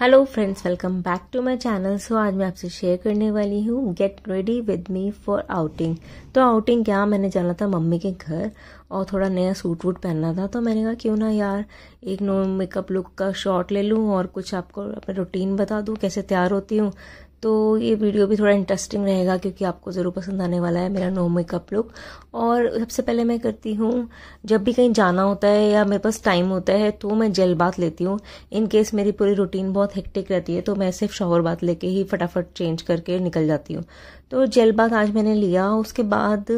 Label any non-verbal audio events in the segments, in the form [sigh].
hello friends welcome back to my channel so आज मैं आपसे शेयर करने वाली हूँ get ready with me for outing तो आउटिंग क्या मैंने जाना था मम्मी के घर और थोड़ा नया सूट वूट पहनना था तो मैंने कहा क्यों ना यार एक नो मेकअप लुक का शॉट ले लूँ और कुछ आपको अपना रूटीन बता दूँ कैसे तैयार होती हूँ तो ये वीडियो भी थोड़ा इंटरेस्टिंग रहेगा क्योंकि आपको ज़रूर पसंद आने वाला है मेरा नो मेकअप लुक और सबसे पहले मैं करती हूँ जब भी कहीं जाना होता है या मेरे पास टाइम होता है तो मैं जेल बात लेती हूँ इन केस मेरी पूरी रूटीन बहुत हेक्टिक रहती है तो मैं सिर्फ शॉवर बात लेके ही फटाफट चेंज करके निकल जाती हूँ तो जेल बात आज मैंने लिया उसके बाद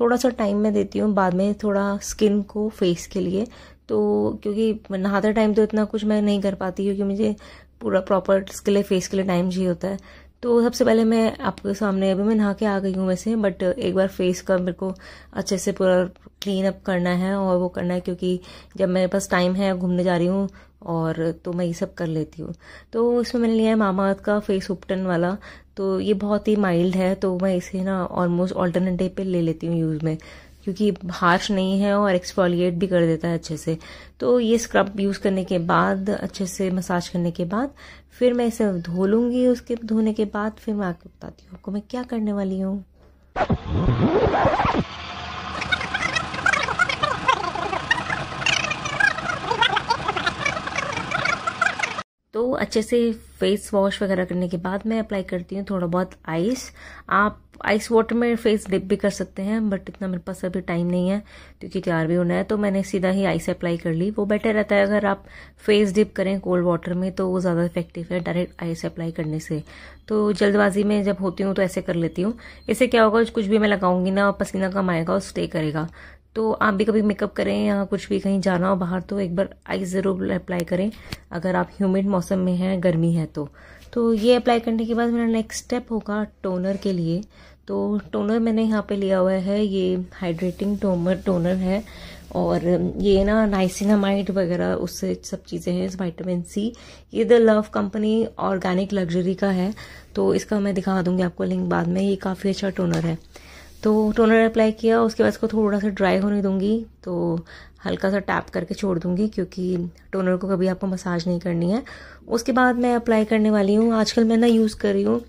थोड़ा सा टाइम मैं देती हूँ बाद में थोड़ा स्किन को फेस के लिए तो क्योंकि नहाते टाइम तो इतना कुछ मैं नहीं कर पाती क्योंकि मुझे पूरा प्रॉपर इसके लिए फेस के लिए टाइम चाहिए होता है तो सबसे पहले मैं आपके सामने अभी मैं नहा के आ गई हूँ वैसे बट एक बार फेस का मेरे को अच्छे से पूरा क्लीन अप करना है और वो करना है क्योंकि जब मेरे पास टाइम है घूमने जा रही हूँ और तो मैं ये सब कर लेती हूँ तो इसमें मैंने लिया है मामा का फेस उपटन वाला तो ये बहुत ही माइल्ड है तो मैं इसे ना ऑलमोस्ट ऑल्टरनेट डे पे ले लेती हूँ यूज़ में क्योंकि हार्श नहीं है और एक्सफॉलिएट भी कर देता है अच्छे से तो ये स्क्रब यूज़ करने के बाद अच्छे से मसाज करने के बाद फिर मैं इसे धो लूँगी उसके धोने के बाद फिर मैं आपको बताती हूँ आपको मैं क्या करने वाली हूँ तो अच्छे से फेस वॉश वगैरह करने के बाद मैं अप्लाई करती हूँ थोड़ा बहुत आइस आप आइस वाटर में फेस डिप भी कर सकते हैं बट इतना मेरे पास अभी टाइम नहीं है क्योंकि तैयार भी होना है तो मैंने सीधा ही आइस अप्लाई कर ली वो बेटर रहता है अगर आप फेस डिप करें कोल्ड वाटर में तो वो ज़्यादा इफेक्टिव है डायरेक्ट आइस अप्लाई करने से तो जल्दबाजी में जब होती हूँ तो ऐसे कर लेती हूँ इससे क्या होगा कुछ भी मैं लगाऊंगी ना पसीना कम आएगा और स्टे करेगा तो आप भी कभी मेकअप करें या कुछ भी कहीं जाना हो बाहर तो एक बार आइस ज़रूर अप्लाई करें अगर आप ह्यूमिड मौसम में हैं गर्मी है तो तो ये अप्लाई करने के बाद मेरा नेक्स्ट स्टेप होगा टोनर के लिए तो टोनर मैंने यहाँ पे लिया हुआ है ये हाइड्रेटिंग टोमर टोनर है और ये ना नाइसिनामाइड वगैरह उससे सब चीज़ें हैं वाइटामिन सी ये the love company organic luxury का है तो इसका मैं दिखा दूंगी आपको लिंक बाद में ये काफ़ी अच्छा टोनर है तो टोनर अप्लाई किया उसके बाद इसको थोड़ा सा ड्राई होने दूंगी तो हल्का सा टैप करके छोड़ दूंगी क्योंकि टोनर को कभी आपको मसाज नहीं करनी है उसके बाद मैं अप्लाई करने वाली हूँ आजकल मैं ना यूज़ कर रही हूँ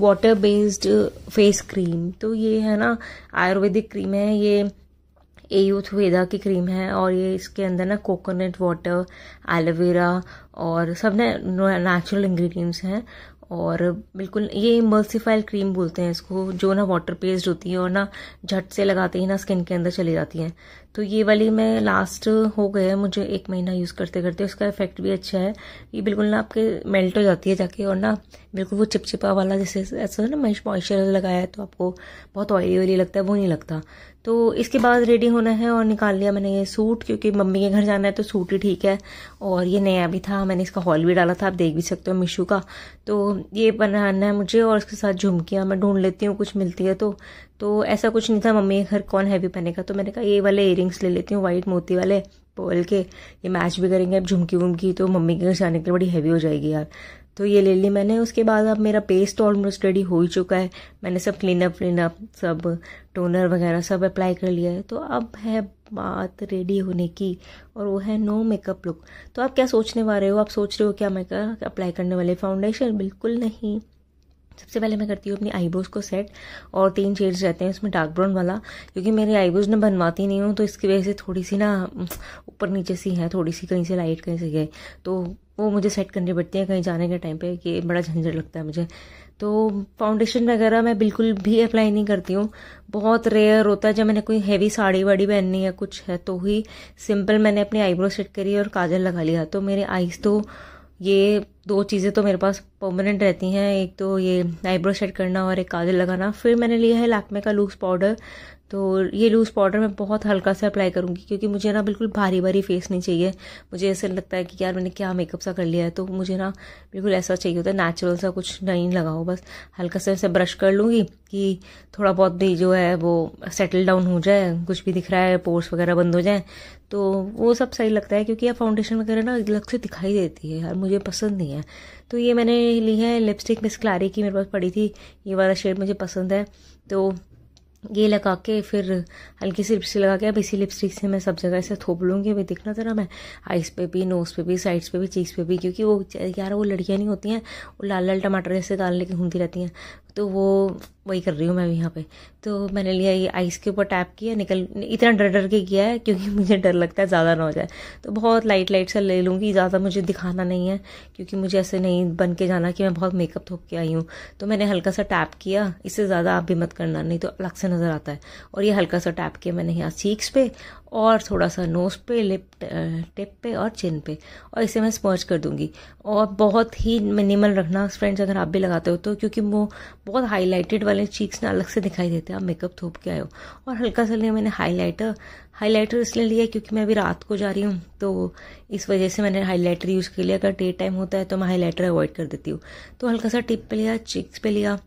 वाटर बेस्ड फेस क्रीम तो ये है ना आयुर्वेदिक क्रीम है ये एयूथवेदा वेदा की क्रीम है और ये इसके अंदर ना कोकोनट वाटर एलोवेरा और सब ना नेचुरल इंग्रेडिएंट्स हैं और बिल्कुल ये मल्सीफाइल क्रीम बोलते हैं इसको जो ना वाटर पेस्ट होती है और ना झट से लगाते ही ना स्किन के अंदर चली जाती है तो ये वाली मैं लास्ट हो गया है मुझे एक महीना यूज़ करते करते उसका इफेक्ट भी अच्छा है ये बिल्कुल ना आपके मेल्ट हो जाती है जाके और ना बिल्कुल वो चिपचिपा वाला जैसे ऐसा ना मैं मॉइस्चराइजर लगाया है तो आपको बहुत ऑयली ऑयली लगता है वो नहीं लगता तो इसके बाद रेडी होना है और निकाल लिया मैंने ये सूट क्योंकि मम्मी के घर जाना है तो सूट ही ठीक है और ये नया भी था मैंने इसका हॉल भी डाला था आप देख भी सकते हो मिशू का तो ये बनाना है मुझे और उसके साथ झुमकियाँ मैं ढूंढ लेती हूँ कुछ मिलती है तो तो ऐसा कुछ नहीं था मम्मी घर कौन हैवी पहनेगा तो मैंने कहा ये वाले इयरिंग्स ले लेती हूँ वाइट मोती वाले बोल के ये मैच भी करेंगे अब झुमकी वुमकी तो मम्मी के घर जाने के लिए बड़ी हैवी हो जाएगी यार तो ये ले ली मैंने उसके बाद अब मेरा पेस्ट ऑलमोस्ट रेडी हो ही चुका है मैंने सब क्लीनअप क्लीनअप सब टोनर वगैरह सब अप्लाई कर लिया है तो अब है बात रेडी होने की और वो है नो मेकअप लुक तो आप क्या सोचने वाले हो आप सोच रहे हो क्या मेकअप अप्लाई करने वाले फाउंडेशन बिल्कुल नहीं सबसे पहले मैं करती हूँ अपनी आईब्रोज को सेट और तीन शेड्स रहते हैं उसमें डार्क ब्राउन वाला क्योंकि मेरी आईब्रोज ना बनवाती नहीं हूँ तो इसकी वजह से थोड़ी सी ना ऊपर नीचे सी है थोड़ी सी कहीं से लाइट कहीं से गए तो वो मुझे सेट करनी पड़ती है कहीं जाने के टाइम पे कि बड़ा झंझट लगता है मुझे तो फाउंडेशन वगैरह मैं बिल्कुल भी अप्लाई नहीं करती हूँ बहुत रेयर होता है जब मैंने कोई हैवी साड़ी वाड़ी पहननी है कुछ है तो ही सिंपल मैंने अपनी आईब्रो सेट करी और काजल लगा लिया तो मेरे आईज तो ये दो चीज़ें तो मेरे पास परमानेंट रहती हैं एक तो ये आईब्रो सेट करना और एक काजल लगाना फिर मैंने लिया है लैक्मे का लूज पाउडर तो ये लूज़ पाउडर मैं बहुत हल्का से अप्लाई करूँगी क्योंकि मुझे ना बिल्कुल भारी भारी फेस नहीं चाहिए मुझे ऐसे लगता है कि यार मैंने क्या मेकअप सा कर लिया है तो मुझे ना बिल्कुल ऐसा चाहिए होता है नेचुरल सा कुछ नहीं लगाओ बस हल्का सा ऐसे ब्रश कर लूँगी कि थोड़ा बहुत भी जो है वो सेटल डाउन हो जाए कुछ भी दिख रहा है पोर्स वगैरह बंद हो जाए तो वो सब सही लगता है क्योंकि यह फाउंडेशन वगैरह ना अलग से दिखाई देती है यार मुझे पसंद नहीं है तो ये मैंने ली है लिपस्टिक मिस क्लारी की मेरे पास पड़ी थी ये वाला शेड मुझे पसंद है तो ये लगा के फिर हल्की सी लिपस्टिक लगा के अब इसी लिपस्टिक से मैं सब जगह से थोप लूँगी अभी देखना ज़रा मैं आइस पे भी नोज़ पे भी साइड्स पे भी चीज़ पे भी क्योंकि वो यार वो लड़कियाँ नहीं होती हैं वो लाल लाल टमाटर जैसे डालने की घूमती रहती हैं तो वो वही कर रही हूँ मैं भी यहाँ पे तो मैंने लिया ये आइस के ऊपर टैप किया निकल इतना डर डर के किया है क्योंकि [laughs] मुझे डर लगता है ज़्यादा ना हो जाए तो बहुत लाइट लाइट सा ले लूँगी ज़्यादा मुझे दिखाना नहीं है क्योंकि मुझे ऐसे नहीं बन के जाना कि मैं बहुत मेकअप थोक के आई हूँ तो मैंने हल्का सा टैप किया इससे ज़्यादा आप भी मत करना नहीं तो अलग से नज़र आता है और ये हल्का सा टैप किया मैंने यहाँ सीख्स पे और थोड़ा सा नोज पे लिप टिप uh, पे और चिन पे और इसे मैं स्मर्च कर दूंगी और बहुत ही मिनिमल रखना फ्रेंड्स अगर आप भी लगाते हो तो क्योंकि वो बहुत हाईलाइटेड वाले चीक्स ना अलग से दिखाई देते हैं आप मेकअप थोप के आए हो और हल्का सा लिया मैंने हाईलाइटर हाईलाइटर इसलिए लिया क्योंकि मैं अभी रात को जा रही हूँ तो इस वजह से मैंने हाईलाइटर यूज़ कर लिया अगर डे टाइम होता है तो मैं हाईलाइटर अवॉइड कर देती हूँ तो हल्का सा टिप पे लिया चिक्स पे लिया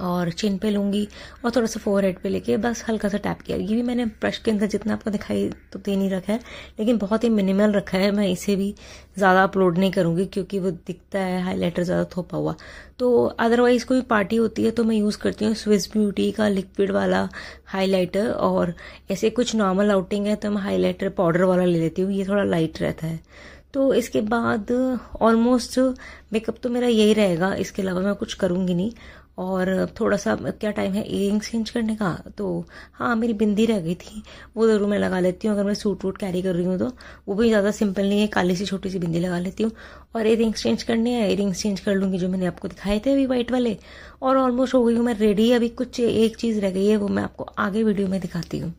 और चिन पे लूँगी और थोड़ा सा फोर हेड पर लेके बस हल्का सा टैप किया ये भी मैंने ब्रश के अंदर जितना आपको दिखाई तो दे नहीं रखा है लेकिन बहुत ही मिनिमल रखा है मैं इसे भी ज़्यादा अपलोड नहीं करूँगी क्योंकि वो दिखता है हाईलाइटर ज़्यादा थोपा हुआ तो अदरवाइज़ कोई पार्टी होती है तो मैं यूज़ करती हूँ स्विस ब्यूटी का लिक्विड वाला हाईलाइटर और ऐसे कुछ नॉर्मल आउटिंग है तो मैं हाईलाइटर पाउडर वाला ले लेती हूँ ये थोड़ा लाइट रहता है तो इसके बाद ऑलमोस्ट मेकअप तो मेरा यही रहेगा इसके अलावा मैं कुछ करूँगी नहीं और थोड़ा सा क्या टाइम है इयरिंग्स चेंज करने का तो हाँ मेरी बिंदी रह गई थी वो ज़रूर मैं लगा लेती हूँ अगर मैं सूट वूट कैरी कर रही हूँ तो वो भी ज़्यादा सिंपल नहीं है काली सी छोटी सी बिंदी लगा लेती हूँ और इयरिंग्स चेंज करने हैं इयरिंग्स चेंज कर लूँगी जो मैंने आपको दिखाए थे अभी वाइट वाले और ऑलमोस्ट हो गई हूँ मैं रेडी अभी कुछ एक चीज़ रह गई है वो मैं आपको आगे वीडियो में दिखाती हूँ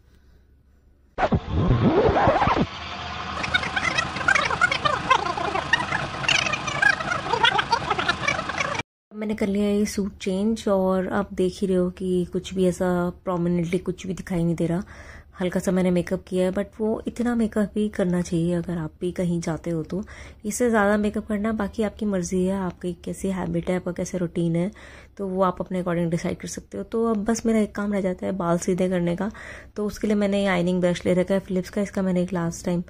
अब मैंने कर लिया ये सूट चेंज और आप देख ही रहे हो कि कुछ भी ऐसा प्रोमिनेंटली कुछ भी दिखाई नहीं दे रहा हल्का सा मैंने मेकअप किया है बट वो इतना मेकअप भी करना चाहिए अगर आप भी कहीं जाते हो तो इससे ज़्यादा मेकअप करना बाकी आपकी मर्ज़ी है आपकी कैसी हैबिट है आपका कैसे रूटीन है तो वो आप अपने अकॉर्डिंग डिसाइड कर सकते हो तो अब बस मेरा एक काम रह जाता है बाल सीधे करने का तो उसके लिए मैंने आइनिंग ब्रश ले रखा है फिलिप्स का इसका मैंने एक लास्ट टाइम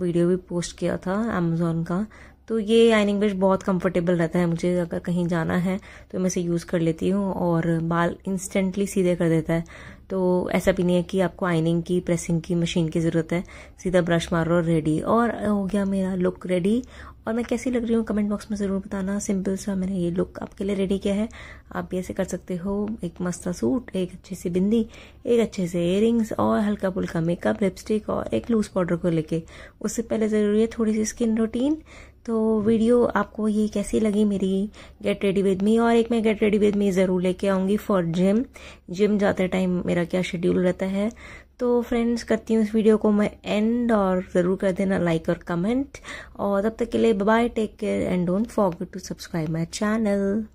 वीडियो भी पोस्ट किया था अमेजोन का तो ये आइनिंग ब्रश बहुत कंफर्टेबल रहता है मुझे अगर कहीं जाना है तो मैं इसे यूज़ कर लेती हूँ और बाल इंस्टेंटली सीधे कर देता है तो ऐसा भी नहीं है कि आपको आइनिंग की प्रेसिंग की मशीन की ज़रूरत है सीधा ब्रश मारो रेडी और हो गया मेरा लुक रेडी और मैं कैसी लग रही हूँ कमेंट बॉक्स में ज़रूर बताना सिंपल सा मैंने ये लुक आपके लिए रेडी किया है आप भी ऐसे कर सकते हो एक मस्त सूट एक अच्छे से बिंदी एक अच्छे से इयर और हल्का फुल्का मेकअप लिपस्टिक और एक लूज पाउडर को लेके उससे पहले ज़रूरी है थोड़ी सी स्किन रूटीन तो वीडियो आपको ये कैसी लगी मेरी गेट रेडी विद मी और एक मैं गेट रेडी विद मी ज़रूर लेके आऊंगी फॉर जिम जिम जाते टाइम मेरा क्या शेड्यूल रहता है तो फ्रेंड्स करती हूँ इस वीडियो को मैं एंड और ज़रूर कर देना लाइक और कमेंट और तब तक के लिए bye take care and don't forget to subscribe my channel